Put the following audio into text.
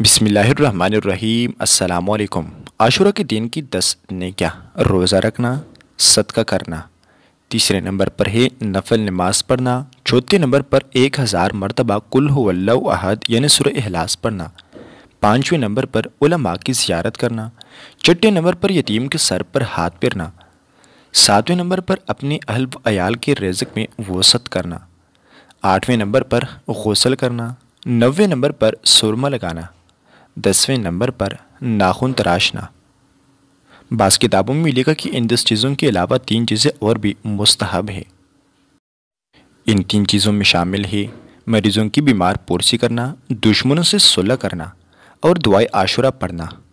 अस्सलाम वालेकुम आशुरा के दिन की दस क्या रोज़ा रखना सदका करना तीसरे नंबर पर है नफल नमाज पढ़ना चौथे नंबर पर एक हज़ार मरतबा कुल अहद यानी सुर अहलास पढ़ना पाँचवें नंबर पर उलमा की जियारत करना छठे नंबर पर यतीम के सर पर हाथ पिरना सातवें नंबर पर अपने अहल अयाल के रिजक में वसत करना आठवें नंबर पर गौसल करना नवे नंबर पर सुरमा लगाना दसवें नंबर पर नाखून तराशना बास किताबों में लिखा कि इन दस चीज़ों के अलावा तीन चीज़ें और भी मुस्तहब है इन तीन चीज़ों में शामिल है मरीज़ों की बीमार पुरसी करना दुश्मनों से सुलह करना और दुआई आशुरा पढ़ना